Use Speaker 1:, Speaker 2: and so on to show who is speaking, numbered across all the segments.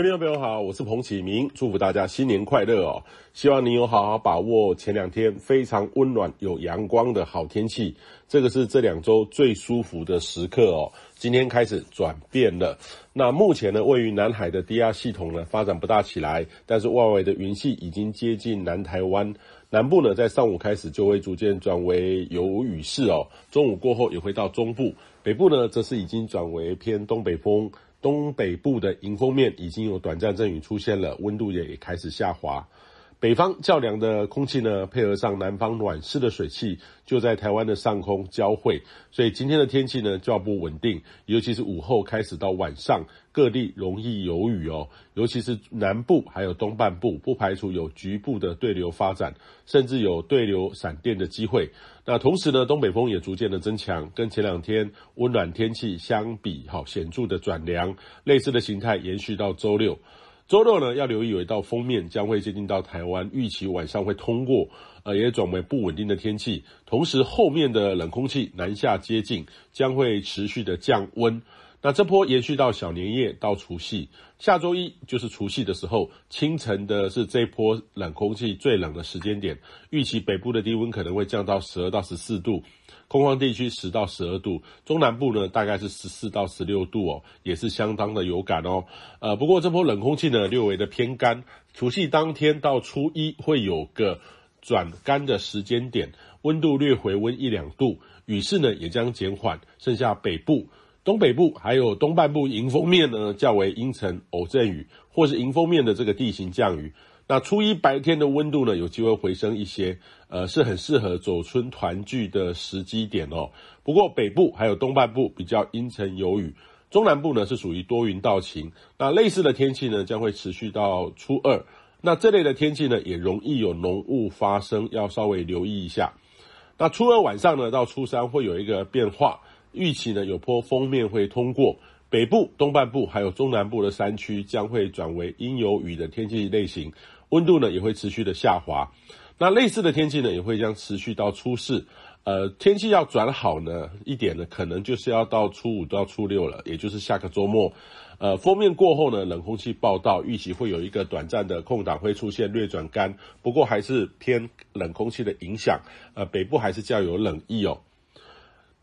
Speaker 1: 各位朋友好，我是彭启明，祝福大家新年快乐哦！希望你有好好把握前两天非常温暖、有阳光的好天气，这个是这两周最舒服的时刻哦。今天开始转变了，那目前呢，位于南海的低压系统呢发展不大起来，但是外围的云系已经接近南台湾南部呢，在上午开始就会逐渐转为有雨势哦，中午过后也会到中部、北部呢，则是已经转为偏东北风。东北部的迎风面已经有短暂阵雨出现了，温度也开始下滑。北方较凉的空气呢，配合上南方暖湿的水汽，就在台湾的上空交汇，所以今天的天气呢较不稳定，尤其是午后开始到晚上，各地容易有雨哦，尤其是南部还有东半部，不排除有局部的对流发展，甚至有对流闪电的机会。那同时呢，东北风也逐渐的增强，跟前两天温暖天气相比，哈显著的转凉，类似的形态延续到周六。周六呢，要留意有一道封面将会接近到台湾，预期晚上会通过，呃，也转为不稳定的天气。同时，后面的冷空气南下接近，将会持续的降温。那这波延续到小年夜到除夕，下周一就是除夕的时候，清晨的是这波冷空气最冷的时间点，预期北部的低温可能会降到十二到十四度，空旷地区十到十二度，中南部呢大概是十四到十六度哦，也是相当的有感哦。呃，不过这波冷空气呢略微的偏干，除夕当天到初一会有个转干的时间点，温度略回温一两度，雨势呢也将减缓，剩下北部。东北部还有东半部迎风面呢，较为阴沉，偶阵雨，或是迎风面的这个地形降雨。那初一白天的温度呢，有机会回升一些，呃，是很适合走春团聚的时机点哦。不过北部还有东半部比较阴沉有雨，中南部呢是属于多云到晴。那类似的天气呢，将会持续到初二。那这类的天气呢，也容易有浓雾发生，要稍微留意一下。那初二晚上呢，到初三会有一个变化。预期呢，有坡锋面会通过北部、东半部还有中南部的山区，将会转为阴有雨的天气类型，温度呢也会持续的下滑。那类似的天气呢，也会将持续到初四。呃，天气要转好呢一点呢，可能就是要到初五到初六了，也就是下个周末。呃，封面过后呢，冷空气报道预期会有一个短暂的空档会出现略转干，不过还是偏冷空气的影响。呃，北部还是较有冷意哦。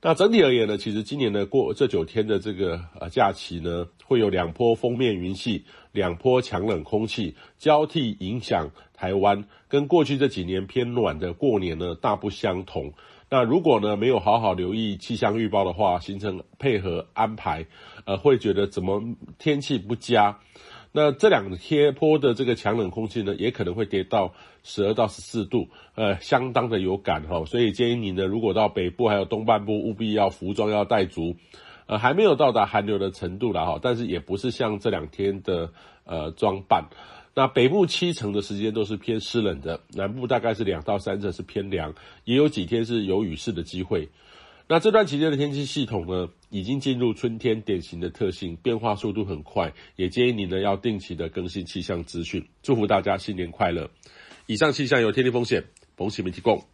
Speaker 1: 那整体而言呢，其实今年的过这九天的这个呃假期呢，会有两波封面云系、两波强冷空气交替影响台湾，跟过去这几年偏暖的过年呢大不相同。那如果呢没有好好留意气象预报的话，形成配合安排，呃，会觉得怎么天气不佳。那这两天坡的这个强冷空气呢，也可能会跌到十二到十四度，呃，相当的有感哈。所以建议你呢，如果到北部还有东半部，务必要服装要带足。呃，还没有到达寒流的程度了哈，但是也不是像这两天的呃装扮。那北部七成的时间都是偏湿冷的，南部大概是两到三成是偏凉，也有几天是有雨势的机会。那这段期间的天气系统呢，已经进入春天典型的特性，变化速度很快，也建议你呢要定期的更新气象资讯。祝福大家新年快乐！以上气象由天气风险冯启明提供。